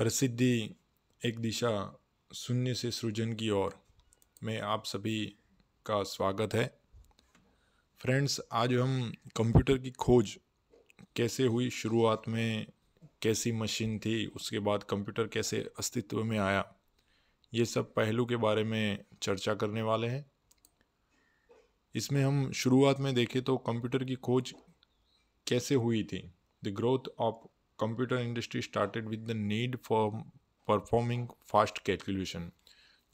हर एक दिशा शून्य से सृजन की ओर में आप सभी का स्वागत है फ्रेंड्स आज हम कंप्यूटर की खोज कैसे हुई शुरुआत में कैसी मशीन थी उसके बाद कंप्यूटर कैसे अस्तित्व में आया ये सब पहलू के बारे में चर्चा करने वाले हैं इसमें हम शुरुआत में देखें तो कंप्यूटर की खोज कैसे हुई थी the growth of computer industry started with the need for performing fast calculation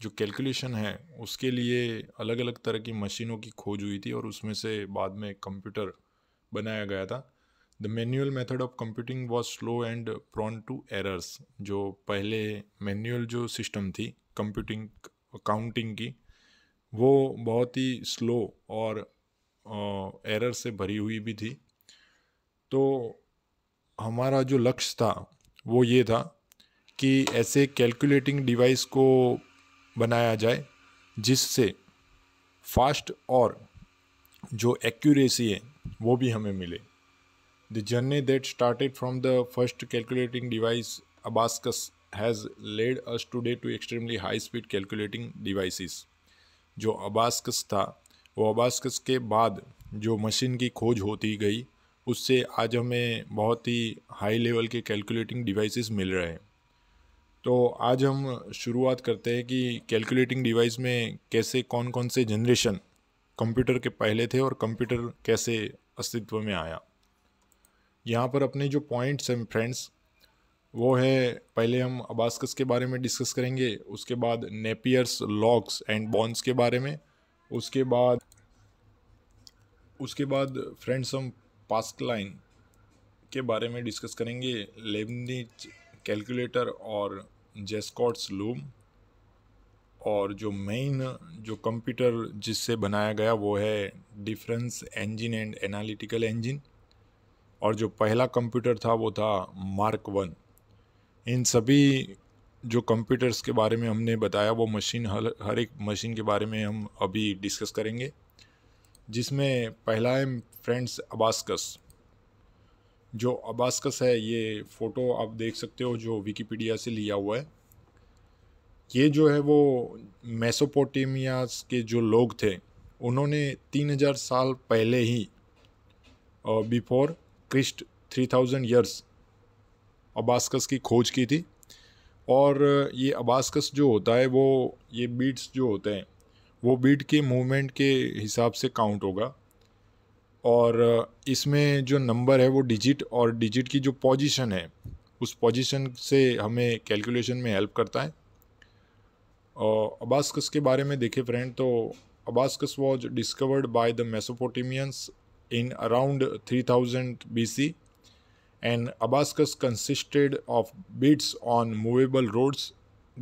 जो कैलकुलेशन है उसके लिए अलग अलग तरह की मशीनों की खोज हुई थी और उसमें से बाद में कंप्यूटर बनाया गया था the manual method of computing was slow and prone to errors जो पहले मैनुअल जो सिस्टम थी कंप्यूटिंग काउंटिंग की वो बहुत ही स्लो और एरर से भरी हुई भी थी तो हमारा जो लक्ष्य था वो ये था कि ऐसे कैलकुलेटिंग डिवाइस को बनाया जाए जिससे फास्ट और जो एक्यूरेसी है वो भी हमें मिले the journey that started from the first calculating device abacus has led us today to extremely high speed calculating devices जो अबास्कस था वो अबास्कस के बाद जो मशीन की खोज होती गई उससे आज हमें बहुत ही हाई लेवल के कैलकुलेटिंग डिवाइसेस मिल रहे हैं तो आज हम शुरुआत करते हैं कि कैलकुलेटिंग डिवाइस में कैसे कौन कौन से जनरेशन कंप्यूटर के पहले थे और कंप्यूटर कैसे अस्तित्व में आया यहाँ पर अपने जो पॉइंट्स हैं फ्रेंड्स वो है पहले हम अबास्कस के बारे में डिस्कस करेंगे उसके बाद नेपियर्स लॉक्स एंड बॉन्स के बारे में उसके बाद उसके बाद फ्रेंड्स हम पास्ट लाइन के बारे में डिस्कस करेंगे लेबनिज कैलकुलेटर और जेस्कॉट्स लूम और जो मेन जो कंप्यूटर जिससे बनाया गया वो है difference engine and analytical engine और जो पहला कंप्यूटर था वो था मार्क वन इन सभी जो कंप्यूटर्स के बारे में हमने बताया वो मशीन हर हर एक मशीन के बारे में हम अभी डिस्कस करेंगे जिसमें पहला है फ्रेंड्स अबास्कस जो अबास्कस है ये फ़ोटो आप देख सकते हो जो विकीपीडिया से लिया हुआ है ये जो है वो मेसोपोटेमिया के जो लोग थे उन्होंने 3000 साल पहले ही बिफोर क्रिस्ट 3000 ईयर्स अबास्कस की खोज की थी और ये अबास्कस जो होता है वो ये बीट्स जो होते हैं वो बीट के मूवमेंट के हिसाब से काउंट होगा और इसमें जो नंबर है वो डिजिट और डिजिट की जो पोजीशन है उस पोजीशन से हमें कैलकुलेशन में हेल्प करता है और अबास्कस के बारे में देखें फ्रेंड तो abacus was discovered by the Mesopotamians in around 3000 C and abacus consisted of beads on movable rods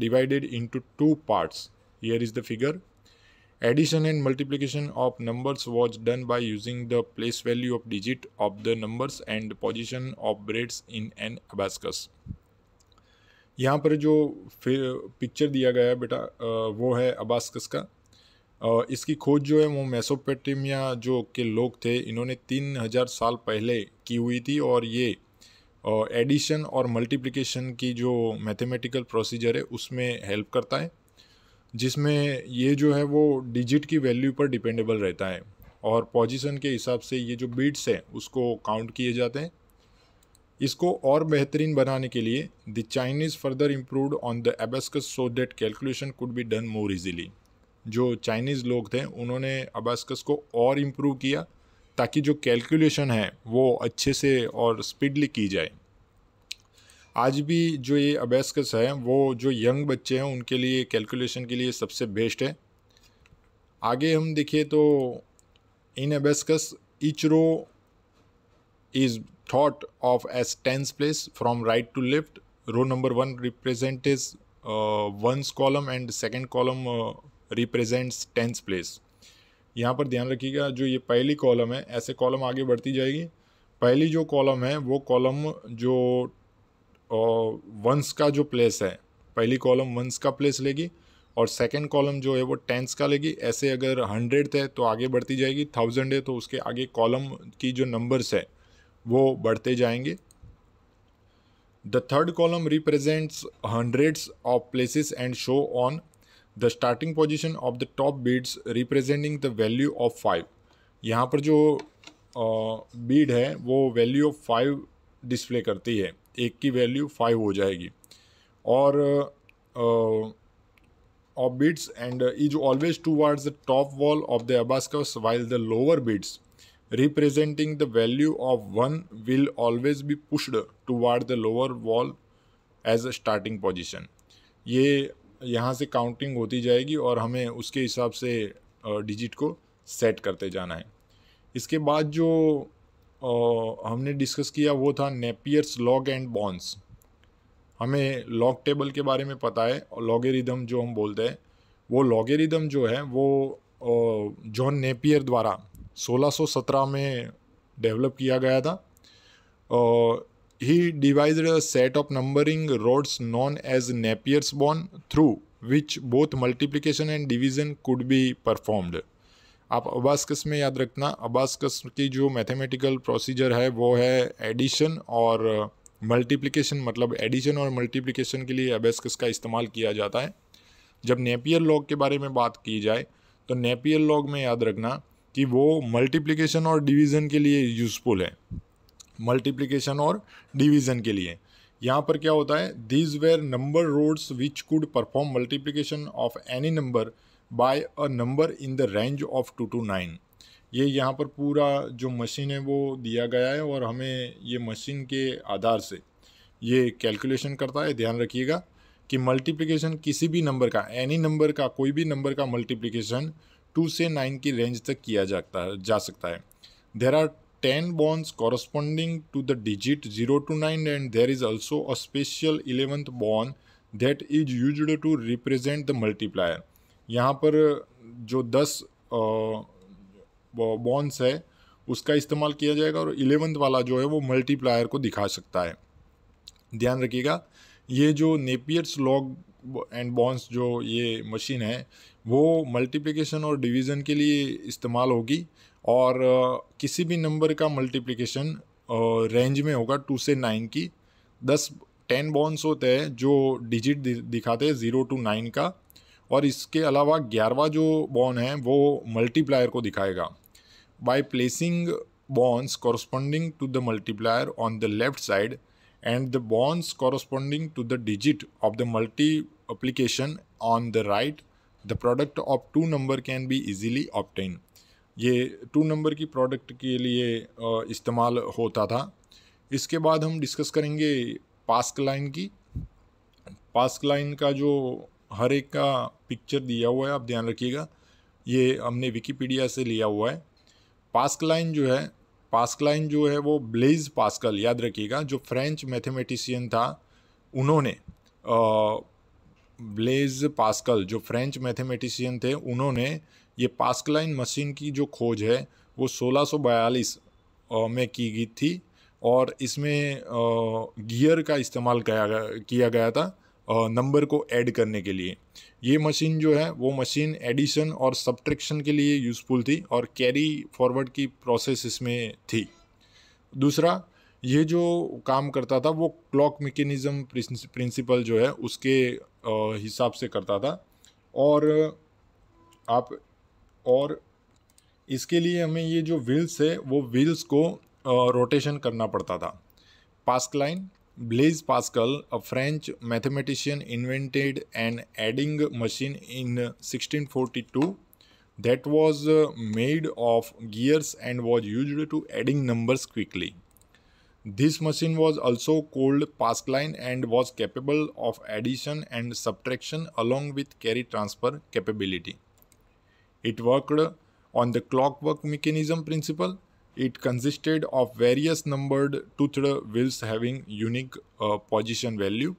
divided into two parts here is the figure Addition and multiplication of numbers was done by using the place value of digit of the numbers and position of braids in an abascus. यहाँ पर जो picture दिया गया है बेटा वो है अबास्कस का इसकी खोज जो है वो मेसोपेटेमिया जो के लोग थे इन्होंने तीन हज़ार साल पहले की हुई थी और ये एडिशन और मल्टीप्लिकेशन की जो मैथमेटिकल प्रोसीजर है उसमें हेल्प करता है जिसमें ये जो है वो डिजिट की वैल्यू पर डिपेंडेबल रहता है और पोजीशन के हिसाब से ये जो बीट्स हैं उसको काउंट किए जाते हैं इसको और बेहतरीन बनाने के लिए the Chinese further improved on the abacus so that calculation could be done more easily जो चाइनीज़ लोग थे उन्होंने अबास्कस को और इम्प्रूव किया ताकि जो कैलकुलेशन है वो अच्छे से और स्पीडली की जाए आज भी जो ये अबेस्कस है वो जो यंग बच्चे हैं उनके लिए कैलकुलेशन के लिए सबसे बेस्ट है आगे हम देखिए तो in abacus each row is thought of as tens place from right to left row number one represent is ones column and second column represents tens place यहाँ पर ध्यान रखिएगा जो ये पहली कॉलम है ऐसे कॉलम आगे बढ़ती जाएगी पहली जो कॉलम है वो कॉलम जो वंस का जो प्लेस है पहली कॉलम वंस का प्लेस लेगी और सेकेंड कॉलम जो है वो टेंथ का लेगी ऐसे अगर हंड्रेड है तो आगे बढ़ती जाएगी थाउजेंड है तो उसके आगे कॉलम की जो नंबर्स है वो बढ़ते जाएंगे the third column represents hundreds of places and so on the starting position of the top beads representing the value of five यहाँ पर जो बीड है वो वैल्यू ऑफ फाइव डिस्प्ले करती है एक की वैल्यू फाइव हो जाएगी और of beads and is always towards the top wall of the abacus while the lower beads representing the value of one will always be pushed toward the lower wall as a starting position ये यहाँ से counting होती जाएगी और हमें उसके हिसाब से डिजिट को सेट करते जाना है इसके बाद जो हमने डिस्कस किया वो था नेपियर्स लॉग एंड बॉन्स हमें लॉग टेबल के बारे में पता है और लॉगेरिदम जो हम बोलते हैं वो लॉगेरिदम जो है वो जॉन नेपियर द्वारा 1617 में डेवलप किया गया था he devised set of numbering rods known as Napier's bone through which both multiplication and division could be performed आप अबास्कस में याद रखना अबास्कस की जो मैथमेटिकल प्रोसीजर है वो है एडिशन और मल्टीप्लिकेशन uh, मतलब एडिशन और मल्टीप्लिकेशन के लिए अबेस्कस का इस्तेमाल किया जाता है जब नेपियर लॉग के बारे में बात की जाए तो नेपियर लॉग में याद रखना कि वो मल्टीप्लिकेशन और डिवीज़न के लिए यूज़फुल है मल्टीप्लिकेशन और डिवीज़न के लिए यहाँ पर क्या होता है these were number rods which could perform multiplication of any number by a number in the range of two to nine ये यहाँ पर पूरा जो मशीन है वो दिया गया है और हमें ये मशीन के आधार से ये कैलकुलेशन करता है ध्यान रखिएगा कि मल्टीप्लिकेशन किसी भी नंबर का एनी नंबर का कोई भी नंबर का मल्टीप्लिकेशन टू से नाइन की रेंज तक किया जाता है जा सकता है there are ten bones corresponding to the digit zero to nine and there is also a special eleventh bone that is use to represent the multiplier यहाँ पर जो दस बॉन्स है उसका इस्तेमाल किया जाएगा और इलेवंथ वाला जो है वो मल्टीप्लायर को दिखा सकता है ध्यान रखिएगा ये जो नेपियर्स लॉग एंड बॉन्स जो ये मशीन है वो मल्टीप्लिकेशन और डिवीज़न के लिए इस्तेमाल होगी और किसी भी नंबर का मल्टीप्लिकेशन रेंज में होगा टू से नाइन की दस टेन बॉन्स होते हैं जो डिजिट दिखाते हैं ज़ीरो टू नाइन का और इसके अलावा ग्यारहवा जो बॉन है वो मल्टीप्लायर को दिखाएगा by placing bones corresponding to the multiplier on the left side and the bones corresponding to the digit of the multiplication on the right the product of two number can be easily obtained ये two number की product के लिए इस्तेमाल होता था इसके बाद हम डिस्कस करेंगे पास्क लाइन की पास्क लाइन का जो हर एक का पिक्चर दिया हुआ है आप ध्यान रखिएगा ये हमने विकीपीडिया से लिया हुआ है पास्कलाइन जो है पास्कलाइन जो है वो ब्लेज पास्कल याद रखिएगा जो फ्रेंच मैथमेटिशियन था उन्होंने ब्लेज पास्कल जो फ्रेंच मैथमेटिशियन थे उन्होंने ये पास्कलाइन मशीन की जो खोज है वो 1642 में की गई थी और इसमें गियर का इस्तेमाल किया गया किया गया था नंबर को ऐड करने के लिए ये मशीन जो है वो मशीन एडिशन और सब्ट्रैक्शन के लिए यूज़फुल थी और कैरी फॉरवर्ड की प्रोसेस इसमें थी दूसरा ये जो काम करता था वो क्लॉक मेकेनिज़म प्रिंसिपल जो है उसके हिसाब से करता था और आप और इसके लिए हमें ये जो व्हील्स है वो व्हील्स को रोटेशन करना पड़ता था Pascaline Blaise Pascal, a French mathematician, invented an adding machine in 1642 that was uh, made of gears and was used to adding numbers quickly. This machine was also called Pascaline and was capable of addition and subtraction along with carry transfer capability. It worked on the clockwork mechanism principle It consisted of various numbered toothed wheels having unique uh, position value.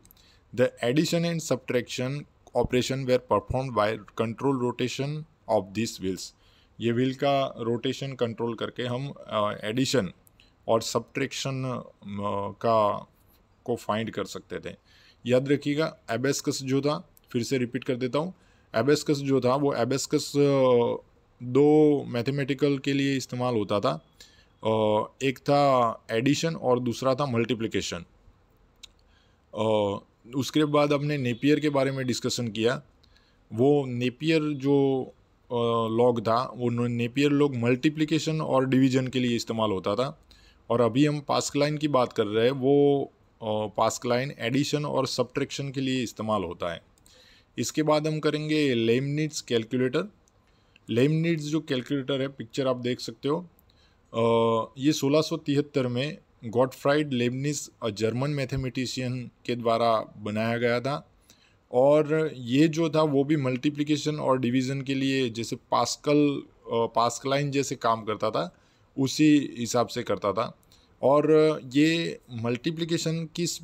The addition and subtraction operation were performed by control rotation of these wheels. ये wheel का rotation control करके हम addition और subtraction का को find कर सकते थे याद रखिएगा एबेस्कस जो था फिर से रिपीट कर देता हूँ एबेस्कस जो था वो एबेस्कस दो मैथमेटिकल के लिए इस्तेमाल होता था एक था एडिशन और दूसरा था मल्टीप्लिकेशन उसके बाद हमने नेपियर के बारे में डिस्कशन किया वो नेपियर जो लॉग था वो नेपियर लॉग मल्टीप्लिकेशन और डिवीजन के लिए इस्तेमाल होता था और अभी हम पास्कलाइन की बात कर रहे हैं वो पास्कलाइन एडिशन और सब्ट्रैक्शन के लिए इस्तेमाल होता है इसके बाद हम करेंगे लेमनिट्स कैलकुलेटर लेमनिड्स जो कैलकुलेटर है पिक्चर आप देख सकते हो ये सोलह में गॉडफ्राइड लेमनिस जर्मन मैथमेटिशियन के द्वारा बनाया गया था और ये जो था वो भी मल्टीप्लिकेशन और डिवीज़न के लिए जैसे पास्कल पास्कलाइन जैसे काम करता था उसी हिसाब से करता था और ये मल्टीप्लिकेशन किस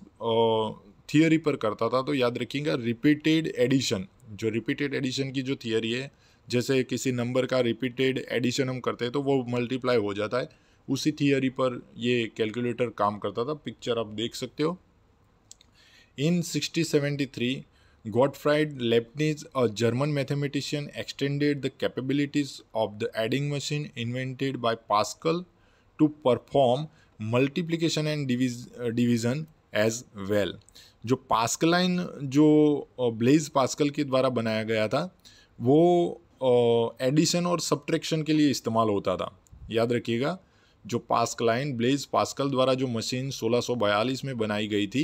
थियोरी पर करता था तो याद रखिएगा रिपीटेड एडिशन जो रिपीटेड एडिशन की जो थियोरी है जैसे किसी नंबर का रिपीटेड एडिशन हम करते हैं तो वो मल्टीप्लाई हो जाता है उसी थियोरी पर ये कैलकुलेटर काम करता था पिक्चर आप देख सकते हो in 1673 Gottfried Leibniz a German mathematician extended the capabilities of the adding machine invented by Pascal to perform multiplication and division as well जो पास्कलाइन जो ब्लेज uh, पास्कल के द्वारा बनाया गया था वो एडिशन और सब्ट्रैक्शन के लिए इस्तेमाल होता था याद रखिएगा जो पास्कलाइन ब्लेज पास्कल द्वारा जो मशीन 1642 में बनाई गई थी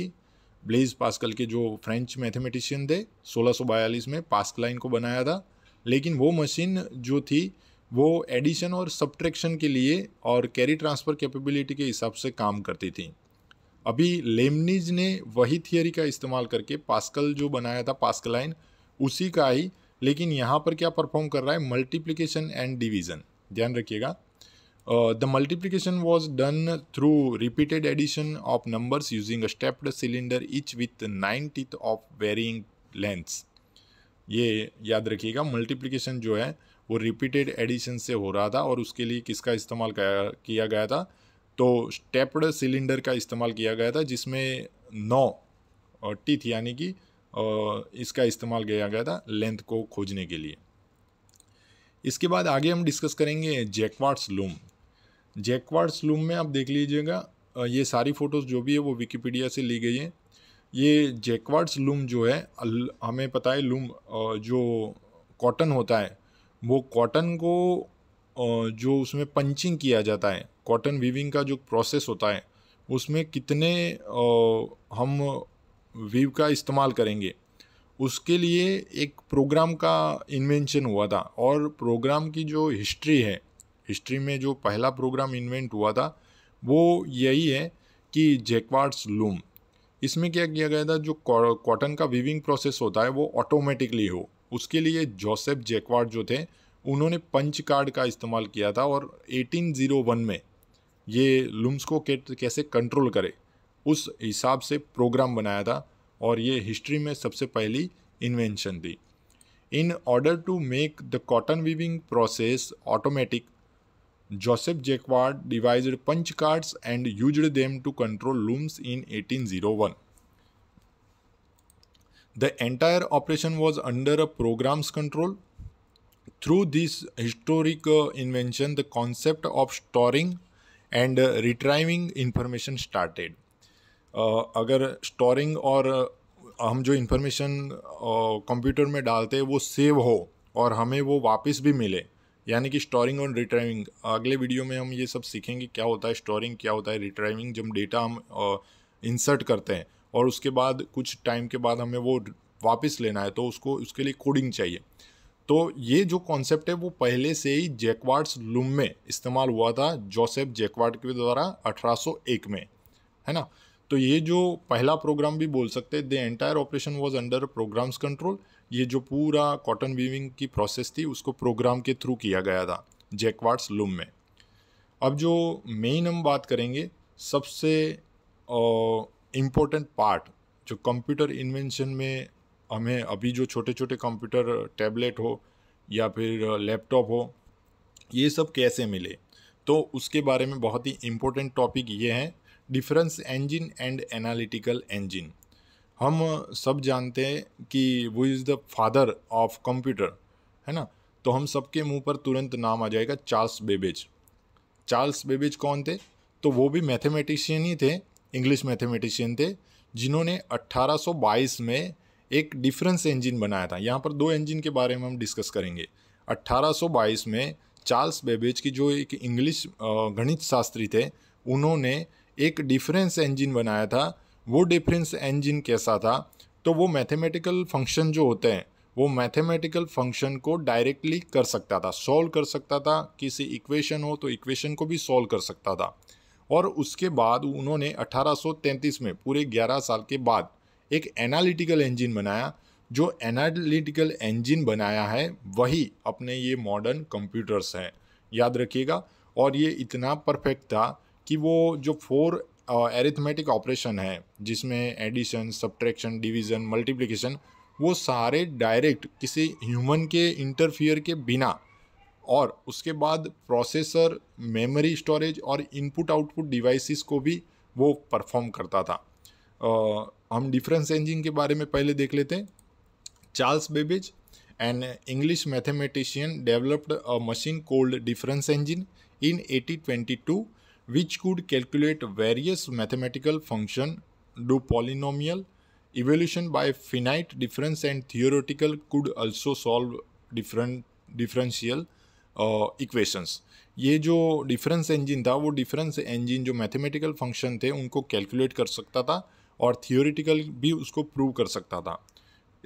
ब्लेज पास्कल के जो फ्रेंच मैथमेटिशियन थे 1642 में पास्कलाइन को बनाया था लेकिन वो मशीन जो थी वो एडिशन और सब्ट्रैक्शन के लिए और कैरी ट्रांसफ़र कैपेबिलिटी के हिसाब से काम करती थी अभी लेमनीज ने वही थियोरी का इस्तेमाल करके पास्कल जो बनाया था पास्कलाइन उसी का ही लेकिन यहाँ पर क्या परफॉर्म कर रहा है मल्टीप्लिकेशन एंड डिवीज़न ध्यान रखिएगा the multiplication was done through repeated addition of numbers using a stepped cylinder each with nine teeth of varying lengths ये याद रखिएगा मल्टीप्लिकेशन जो है वो रिपीटेड एडिशन से हो रहा था और उसके लिए किसका इस्तेमाल किया गया था तो स्टेप्ड सिलेंडर का इस्तेमाल किया गया था जिसमें नौ टीथ यानी कि इसका इस्तेमाल किया गया था लेंथ को खोजने के लिए इसके बाद आगे हम डिस्कस करेंगे जैकवाड्स लूम जैकवाड्स लूम में आप देख लीजिएगा ये सारी फ़ोटोज़ जो भी है वो विकीपीडिया से ली गई है ये जैकवाड्स लूम जो है हमें पता है लूम जो कॉटन होता है वो कॉटन को जो उसमें पंचिंग किया जाता है कॉटन वीविंग का जो प्रोसेस होता है उसमें कितने हम वीव का इस्तेमाल करेंगे उसके लिए एक प्रोग्राम का इन्वेंशन हुआ था और प्रोग्राम की जो हिस्ट्री है हिस्ट्री में जो पहला प्रोग्राम इन्वेंट हुआ था वो यही है कि जैकवाड्स लूम इसमें क्या किया गया था जो कॉटन का वीविंग प्रोसेस होता है वो ऑटोमेटिकली हो उसके लिए जोसेफ जैकवाड जो थे उन्होंने पंच कार्ड का इस्तेमाल किया था और 1801 में ये लूम्स को कैसे कंट्रोल करे उस हिसाब से प्रोग्राम बनाया था और ये हिस्ट्री में सबसे पहली इन्वेंशन थी in order to make the cotton weaving process automatic Joseph Jacquard devised punch cards and use them to control looms in 1801 the entire operation was under a programs control through this historic invention the concept of storing and retrieving information started अगर storing और हम जो information computer में डालते हैं वो save हो और हमें वो वापस भी मिले यानी कि स्टोरिंग और रिट्राइविंग अगले वीडियो में हम ये सब सीखेंगे क्या होता है स्टोरिंग क्या होता है रिट्राइविंग जब डेटा हम इंसर्ट करते हैं और उसके बाद कुछ टाइम के बाद हमें वो वापस लेना है तो उसको उसके लिए कोडिंग चाहिए तो ये जो कॉन्सेप्ट है वो पहले से ही जैकवाड्स लूम में इस्तेमाल हुआ था जोसेफ जैकवाड के द्वारा अठारह में है ना तो ये जो पहला प्रोग्राम भी बोल सकते हैं the entire operation was under programs control ये जो पूरा कॉटन वीविंग की प्रोसेस थी उसको प्रोग्राम के थ्रू किया गया था जैकवाड्स लूम में अब जो मेन हम बात करेंगे सबसे इम्पोर्टेंट पार्ट जो कंप्यूटर इन्वेंशन में हमें अभी जो छोटे छोटे कंप्यूटर टैबलेट हो या फिर लैपटॉप हो ये सब कैसे मिले तो उसके बारे में बहुत ही इम्पोर्टेंट टॉपिक ये हैं difference engine and analytical engine हम सब जानते हैं कि वो is the father of computer है ना तो हम सबके मुंह पर तुरंत नाम आ जाएगा चार्ल्स बेबेज चार्ल्स बेबेज कौन थे तो वो भी मैथमेटिशियन ही थे इंग्लिश मैथमेटिशियन थे जिन्होंने 1822 में एक डिफरेंस इंजन बनाया था यहाँ पर दो इंजन के बारे में हम डिस्कस करेंगे 1822 में चार्ल्स बेबेज की जो एक इंग्लिश गणित शास्त्री थे उन्होंने एक डिफरेंस इंजन बनाया था वो डिफरेंस इंजन कैसा था तो वो मैथमेटिकल फंक्शन जो होते हैं वो मैथमेटिकल फंक्शन को डायरेक्टली कर सकता था सॉल्व कर सकता था किसी इक्वेशन हो तो इक्वेशन को भी सॉल्व कर सकता था और उसके बाद उन्होंने 1833 में पूरे 11 साल के बाद एक एनालिटिकल इंजन बनाया जो एनालिटिकल इंजन बनाया है वही अपने ये मॉडर्न कंप्यूटर्स हैं याद रखिएगा और ये इतना परफेक्ट था कि वो जो फोर एरिथमेटिक ऑपरेशन है जिसमें एडिशन सब्ट्रैक्शन डिवीज़न मल्टीप्लिकेशन वो सारे डायरेक्ट किसी ह्यूमन के इंटरफियर के बिना और उसके बाद प्रोसेसर मेमोरी स्टोरेज और इनपुट आउटपुट डिवाइसेस को भी वो परफॉर्म करता था आ, हम डिफरेंस इंजिन के बारे में पहले देख लेते हैं Charles Babbage an English mathematician developed a machine called difference engine in 1822 which could calculate various mathematical function, do polynomial, evolution by finite difference and theoretical could also solve different differential equations uh, ये जो difference engine था वो difference engine जो mathematical function थे उनको calculate कर सकता था और थियोरिटिकल भी उसको प्रूव कर सकता था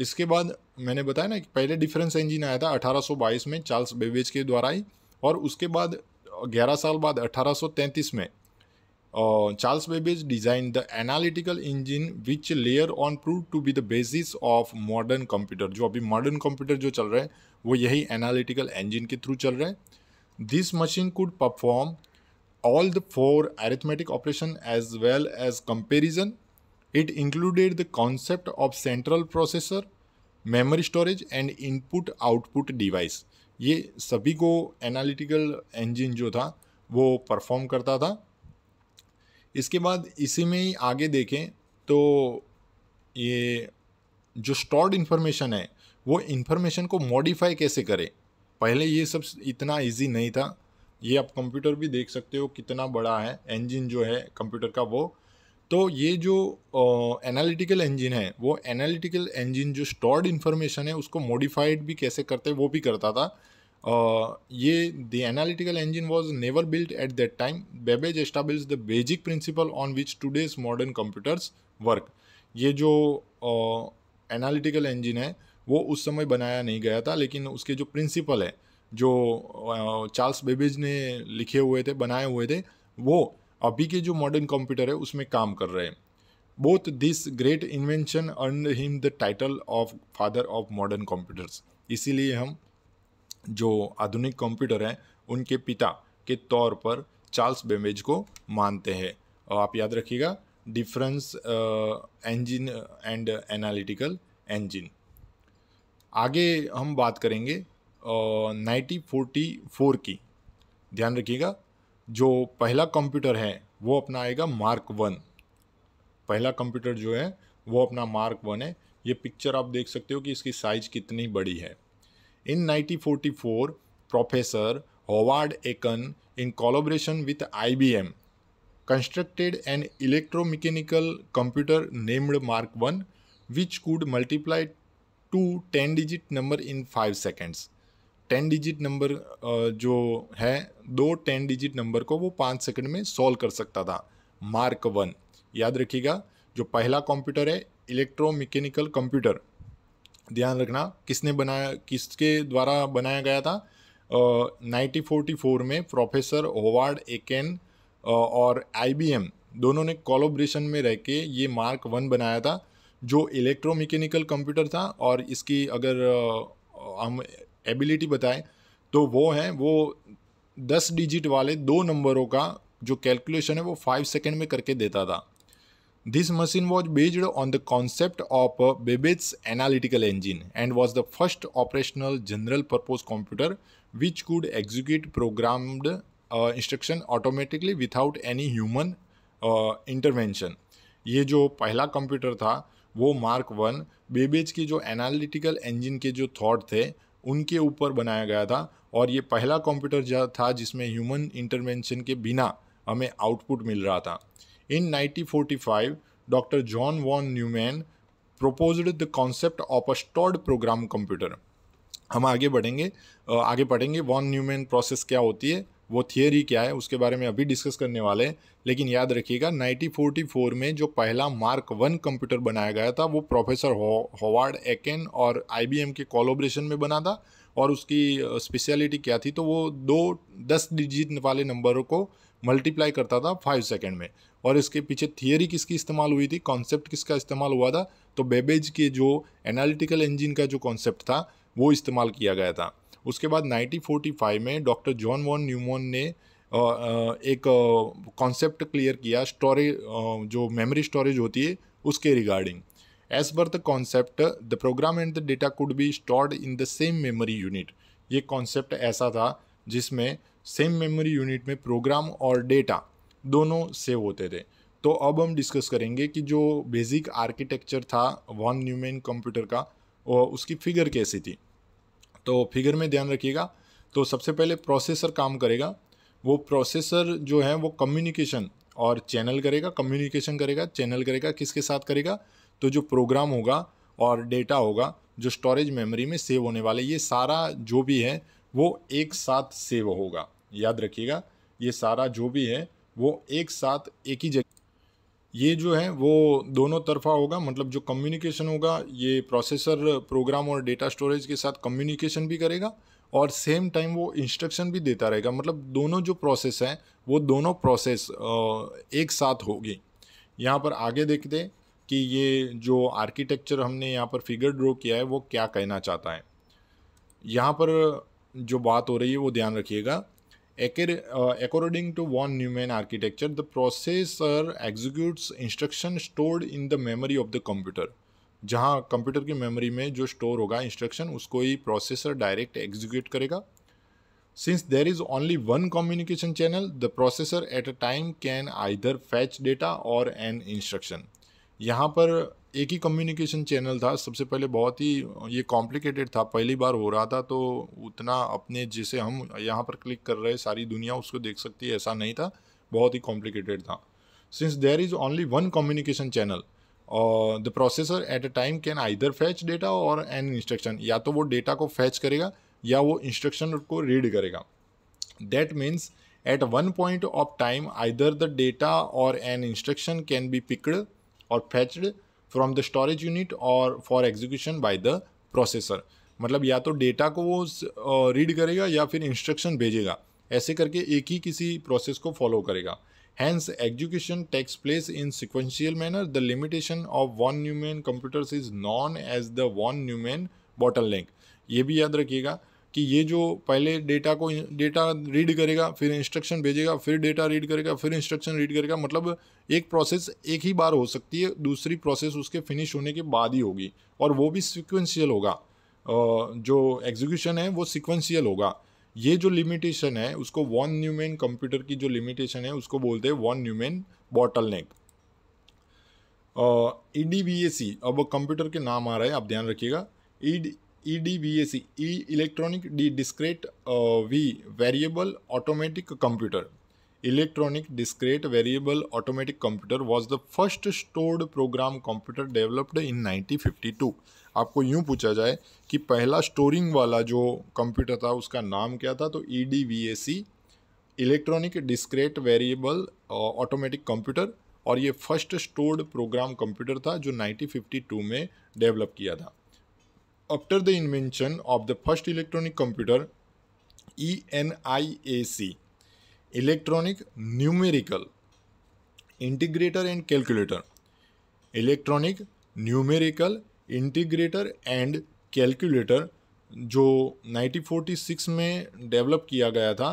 इसके बाद मैंने बताया ना कि पहले डिफरेंस इंजन आया था 1822 में चार्ल्स बेबेज के द्वारा ही और उसके बाद ग्यारह साल बाद 1833 में Charles Babbage designed the analytical engine which लेयर on proved to be the basis of modern computer जो अभी मॉडर्न कंप्यूटर जो चल रहे हैं वो यही एनालिटिकल इंजिन के थ्रू चल रहे हैं this machine could perform all the four arithmetic operation as well as comparison it included the concept of central processor memory storage and input output device ये सभी को एनालिटिकल इंजन जो था वो परफॉर्म करता था इसके बाद इसी में ही आगे देखें तो ये जो स्टॉर्ड इन्फॉर्मेशन है वो इन्फॉर्मेशन को मॉडिफाई कैसे करें पहले ये सब इतना इजी नहीं था ये आप कंप्यूटर भी देख सकते हो कितना बड़ा है इंजन जो है कंप्यूटर का वो तो ये जो एनालिटिकल इंजन है वो एनालिटिकल इंजन जो स्टोर्ड इन्फॉर्मेशन है उसको मॉडिफाइड भी कैसे करते वो भी करता था Uh, ये the analytical engine was never built at that time Babbage establish the basic principle on which today's modern computers work ये जो एनालिटिकल uh, इंजन है वो उस समय बनाया नहीं गया था लेकिन उसके जो प्रिंसिपल है जो चार्ल्स बेबेज ने लिखे हुए थे बनाए हुए थे वो अभी के जो मॉडर्न कंप्यूटर है उसमें काम कर रहे हैं both this great invention earn him the title of father of modern computers इसीलिए हम जो आधुनिक कंप्यूटर हैं उनके पिता के तौर पर चार्ल्स बेमेज को मानते हैं और आप याद रखिएगा difference engine and analytical engine आगे हम बात करेंगे नाइनटीन फोर्टी फोर की ध्यान रखिएगा जो पहला कंप्यूटर है वो अपना आएगा मार्क वन पहला कंप्यूटर जो है वो अपना मार्क वन है ये पिक्चर आप देख सकते हो कि इसकी साइज कितनी बड़ी है in 1944 professor Howard Aiken in collaboration with IBM constructed electro electromechanical computer named Mark one which could multiply two ten digit number in five seconds ten digit number जो है दो टेन डिजिट नंबर को वो पाँच second में solve कर सकता था मार्क वन याद रखिएगा जो पहला कंप्यूटर है इलेक्ट्रोमैकेनिकल कंप्यूटर ध्यान रखना किसने बनाया किसके द्वारा बनाया गया था नाइनटीन फोर्टी फोर में प्रोफेसर होवार्ड एकेन और आईबीएम दोनों ने कोलोब्रेशन में रह के ये मार्क वन बनाया था जो इलेक्ट्रोमैकेनिकल कंप्यूटर था और इसकी अगर हम एबिलिटी बताएं तो वो हैं वो दस डिजिट वाले दो नंबरों का जो कैलकुलेशन है वो फाइव सेकेंड में करके देता था this machine was based on the concept of Babbage's analytical engine and was the first operational general purpose computer which could execute programmed instruction automatically without any human intervention ये जो पहला computer था वो mark one Babbage के जो analytical engine के जो that थे उनके ऊपर बनाया गया था और ये पहला कंप्यूटर था जिसमें ह्यूमन इंटरवेंशन के बिना हमें आउटपुट मिल रहा था in 1945 doctor John von Neumann proposed the concept of a stored program computer हम आगे बढ़ेंगे आगे पढ़ेंगे वॉन न्यूमैन प्रोसेस क्या होती है वो थियोरी क्या है उसके बारे में अभी डिस्कस करने वाले हैं लेकिन याद रखिएगा 1944 में जो पहला मार्क वन कंप्यूटर बनाया गया था वो प्रोफेसर होवार्ड एकेन और आईबीएम के कोलोब्रेशन में बना था और उसकी स्पेशलिटी क्या थी तो वो दो दस डिजिट वाले नंबरों को मल्टीप्लाई करता था फाइव सेकेंड में और इसके पीछे थियोरी किसकी इस्तेमाल हुई थी कॉन्सेप्ट किसका इस्तेमाल हुआ था तो बेबेज के जो एनालिटिकल इंजिन का जो कॉन्सेप्ट था वो इस्तेमाल किया गया था उसके बाद 1945 में डॉक्टर जॉन वॉन न्यूमोन ने एक कॉन्सेप्ट क्लियर किया स्टोरेज जो मेमोरी स्टोरेज होती है उसके regarding as per the concept the program and the data could be stored in the same memory unit ये कॉन्सेप्ट ऐसा था जिसमें सेम मेमोरी यूनिट में प्रोग्राम और डेटा दोनों सेव होते थे तो अब हम डिस्कस करेंगे कि जो बेसिक आर्किटेक्चर था वॉन न्यूमेन कंप्यूटर का उसकी फिगर कैसी थी तो फिगर में ध्यान रखिएगा तो सबसे पहले प्रोसेसर काम करेगा वो प्रोसेसर जो है वो कम्युनिकेशन और चैनल करेगा कम्युनिकेशन करेगा चैनल करेगा किसके साथ करेगा तो जो प्रोग्राम होगा और डेटा होगा जो स्टोरेज मेमोरी में सेव होने वाले ये सारा जो भी है वो एक साथ सेव होगा याद रखिएगा ये सारा जो भी है वो एक साथ एक ही जगह ये जो है वो दोनों तरफा होगा मतलब जो कम्युनिकेशन होगा ये प्रोसेसर प्रोग्राम और डेटा स्टोरेज के साथ कम्युनिकेशन भी करेगा और सेम टाइम वो इंस्ट्रक्शन भी देता रहेगा मतलब दोनों जो प्रोसेस हैं वो दोनों प्रोसेस एक साथ होगी यहाँ पर आगे देखते कि ये जो आर्किटेक्चर हमने यहाँ पर फिगर ड्रॉ किया है वो क्या कहना चाहता है यहाँ पर जो बात हो रही है वो ध्यान रखिएगा According to von Neumann architecture, the processor executes instruction stored in the memory of the computer. जहाँ कंप्यूटर की मेमोरी में जो स्टोर होगा इंस्ट्रक्शन उसको ही प्रोसेसर डायरेक्ट एग्जीक्यूट करेगा since there is only one communication channel the processor at a time can either fetch data or an instruction यहाँ पर एक ही कम्युनिकेशन चैनल था सबसे पहले बहुत ही ये कॉम्प्लिकेटेड था पहली बार हो रहा था तो उतना अपने जिसे हम यहाँ पर क्लिक कर रहे सारी दुनिया उसको देख सकती है ऐसा नहीं था बहुत ही कॉम्प्लिकेटेड था since there is only one communication channel और the processor at a time can either fetch data or an instruction या तो वो डेटा को फैच करेगा या वो इंस्ट्रक्शन को रीड करेगा that means at one point of time either the data or an instruction can be picked or fetched from the storage unit or for execution by the processor मतलब या तो data को वो read करेगा या फिर instruction भेजेगा ऐसे करके एक ही किसी प्रोसेस को फॉलो करेगा hence execution takes place in sequential manner the limitation of von Neumann computers is known as the von Neumann bottleneck ये भी याद रखिएगा कि ये जो पहले डेटा को डेटा रीड करेगा फिर इंस्ट्रक्शन भेजेगा फिर डेटा रीड करेगा फिर इंस्ट्रक्शन रीड करेगा मतलब एक प्रोसेस एक ही बार हो सकती है दूसरी प्रोसेस उसके फिनिश होने के बाद ही होगी और वो भी सिक्वेंशियल होगा जो एग्जीक्यूशन है वो सिक्वेंशियल होगा ये जो लिमिटेशन है उसको वॉन न्यूमेन कंप्यूटर की जो लिमिटेशन है उसको बोलते हैं von Neumann bottleneck E D B A C अब कंप्यूटर के नाम आ रहे हैं आप ध्यान रखिएगा E e E D V A C E electronic D discrete V variable automatic computer variable automatic computer was the first stored program computer developed in nineteen fifty 1952 आपको यूं पूछा जाए कि पहला स्टोरिंग वाला जो कंप्यूटर था उसका नाम क्या था तो E D V A C electronic discrete variable automatic computer और ये फर्स्ट स्टोर्ड प्रोग्राम कंप्यूटर था जो 1952 में डेवलप किया था after the invention of the first electronic computer ENIAC electronic numerical integrator and calculator electronic numerical integrator and calculator जो 1946 में develop किया गया था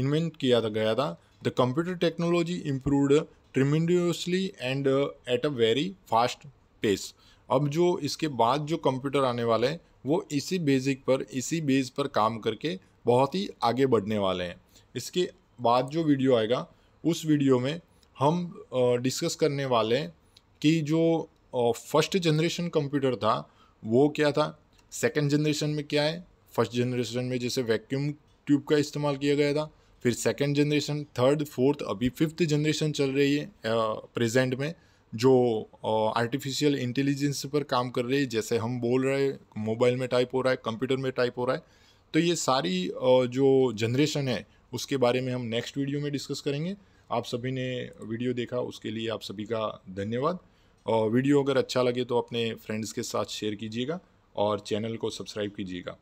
इन्वेंट किया था गया था the computer technology improved tremendously and at a very fast pace अब जो इसके बाद जो कंप्यूटर आने वाले हैं वो इसी बेसिक पर इसी बेस पर काम करके बहुत ही आगे बढ़ने वाले हैं इसके बाद जो वीडियो आएगा उस वीडियो में हम डिस्कस करने वाले हैं कि जो फर्स्ट जनरेशन कंप्यूटर था वो क्या था सेकंड जनरेशन में क्या है फर्स्ट जनरेशन में जैसे वैक्यूम ट्यूब का इस्तेमाल किया गया था फिर सेकंड जनरेशन थर्ड फोर्थ अभी फिफ्थ जनरेशन चल रही है प्रेजेंट में जो आर्टिफिशियल इंटेलिजेंस पर काम कर रही है जैसे हम बोल रहे हैं मोबाइल में टाइप हो रहा है कंप्यूटर में टाइप हो रहा है तो ये सारी जो जनरेशन है उसके बारे में हम नेक्स्ट वीडियो में डिस्कस करेंगे आप सभी ने वीडियो देखा उसके लिए आप सभी का धन्यवाद वीडियो अगर अच्छा लगे तो अपने फ्रेंड्स के साथ शेयर कीजिएगा और चैनल को सब्सक्राइब कीजिएगा